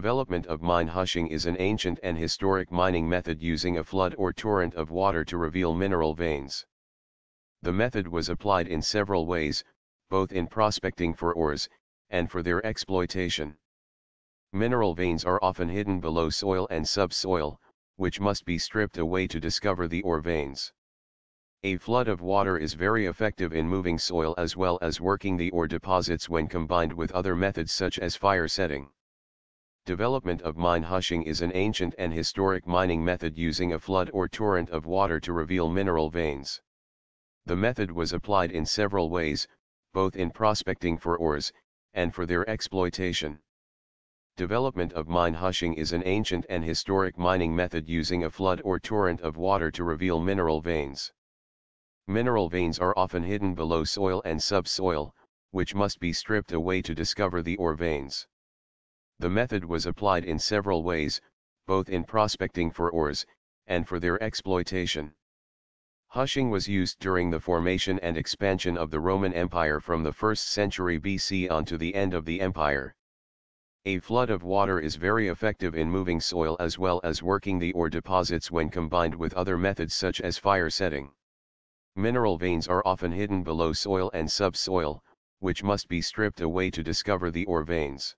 Development of mine hushing is an ancient and historic mining method using a flood or torrent of water to reveal mineral veins. The method was applied in several ways, both in prospecting for ores, and for their exploitation. Mineral veins are often hidden below soil and subsoil, which must be stripped away to discover the ore veins. A flood of water is very effective in moving soil as well as working the ore deposits when combined with other methods such as fire setting. Development of mine hushing is an ancient and historic mining method using a flood or torrent of water to reveal mineral veins. The method was applied in several ways, both in prospecting for ores, and for their exploitation. Development of mine hushing is an ancient and historic mining method using a flood or torrent of water to reveal mineral veins. Mineral veins are often hidden below soil and subsoil, which must be stripped away to discover the ore veins. The method was applied in several ways, both in prospecting for ores, and for their exploitation. Hushing was used during the formation and expansion of the Roman Empire from the 1st century BC on to the end of the empire. A flood of water is very effective in moving soil as well as working the ore deposits when combined with other methods such as fire setting. Mineral veins are often hidden below soil and subsoil, which must be stripped away to discover the ore veins.